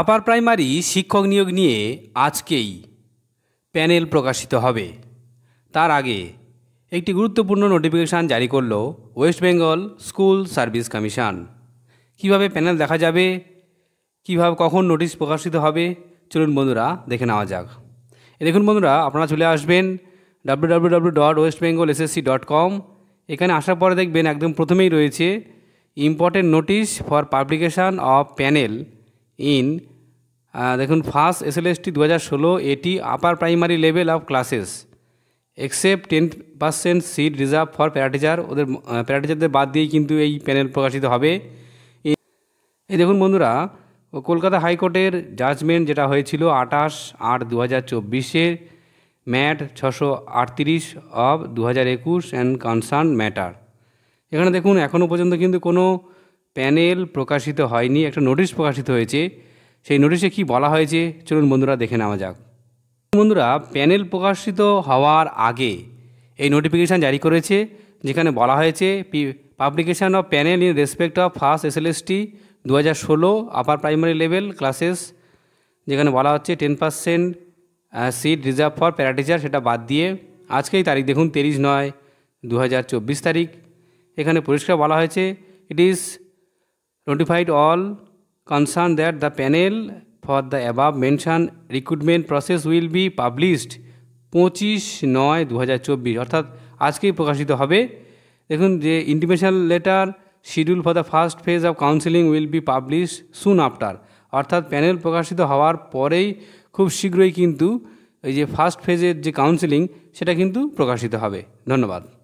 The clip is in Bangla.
আপার প্রাইমারি শিক্ষক নিয়োগ নিয়ে আজকেই প্যানেল প্রকাশিত হবে তার আগে একটি গুরুত্বপূর্ণ নোটিফিকেশান জারি করল West Bengal school service commission কিভাবে প্যানেল দেখা যাবে কিভাবে কখন নোটিশ প্রকাশিত হবে চলুন বন্ধুরা দেখে নেওয়া যাক দেখুন বন্ধুরা আপনারা চলে আসবেন W dot West Bengal SSC dot com এখানে আসার পরে দেখবেন একদম প্রথমেই রয়েছে important notice for publication of panel in দেখুন ফার্স্ট এসএলএসটি দু হাজার ষোলো এটি upper primary level of classes except ten percent seat reserve for para teacher ওদের প্যারাটিচারদের বাদ দিয়েই কিন্তু এই প্যানেল প্রকাশিত হবে এই দেখুন বন্ধুরা কলকাতা হাইকোর্টের জাজমেন্ট যেটা হয়েছিল আঠাশ আট দু হাজার চব্বিশের ম্যাট ছশো আটত্রিশ অব দু হাজার একুশ অ্যান্ড কনসার্ন ম্যাটার এখানে দেখুন এখনও পর্যন্ত কিন্তু কোনো প্যানেল প্রকাশিত হয়নি একটা নোটিশ প্রকাশিত হয়েছে সেই নোটিশে কি বলা হয়েছে চলুন বন্ধুরা দেখে নেওয়া যাক বন্ধুরা প্যানেল প্রকাশিত হওয়ার আগে এই নোটিফিকেশান জারি করেছে যেখানে বলা হয়েছে publication of panel in respect of first SLST দু হাজার ষোলো আপার প্রাইমারি লেভেল ক্লাসেস যেখানে বলা হচ্ছে ten percent seat reserve for para teacher সেটা বাদ দিয়ে আজকেই তারিখ দেখুন তেইশ নয় দু তারিখ এখানে পরিষ্কার বলা হয়েছে it is notified all concerned that the panel for the above mentioned recruitment process will be published পঁচিশ নয় দু হাজার চব্বিশ অর্থাৎ আজকেই প্রকাশিত হবে দেখুন যে intimation letter schedule for the first phase of counselling will be publish soon after অর্থাৎ প্যানেল প্রকাশিত হওয়ার পরেই খুব শীঘ্রই কিন্তু এই যে ফার্স্ট ফেজের যে কাউন্সিলিং সেটা কিন্তু প্রকাশিত হবে ধন্যবাদ